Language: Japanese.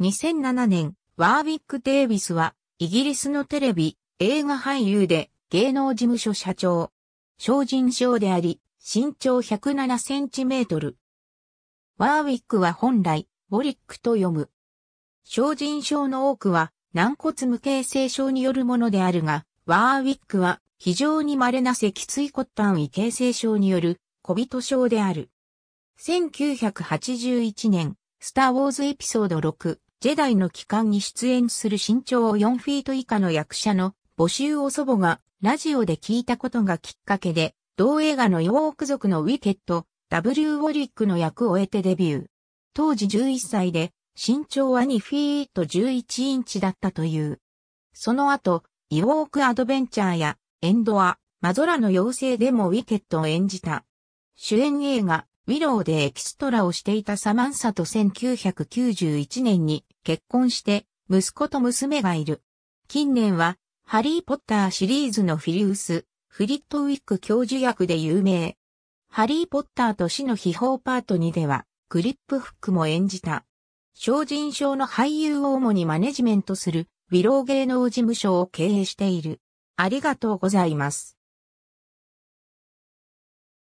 2007年、ワービック・デイビスは、イギリスのテレビ、映画俳優で、芸能事務所社長。精進症であり、身長107センチメートル。ワーウィックは本来、ボリックと読む。精進症の多くは、軟骨無形成症によるものであるが、ワーウィックは、非常に稀な脊椎骨端位形成症による、小人症である。1981年、スター・ウォーズエピソード6、ジェダイの帰還に出演する身長4フィート以下の役者の募集を祖母がラジオで聞いたことがきっかけで、同映画のヨーク族のウィケット、W. ウォリックの役を得てデビュー。当時11歳で、身長は2フィート11インチだったという。その後、イウォークアドベンチャーや、エンドア、マゾラの妖精でもウィケットを演じた。主演映画、ウィローでエキストラをしていたサマンサと1991年に結婚して息子と娘がいる。近年はハリーポッターシリーズのフィリウス、フリットウィック教授役で有名。ハリーポッターと死の秘宝パート2ではグリップフックも演じた。精進症の俳優を主にマネジメントするウィロー芸能事務所を経営している。ありがとうございます。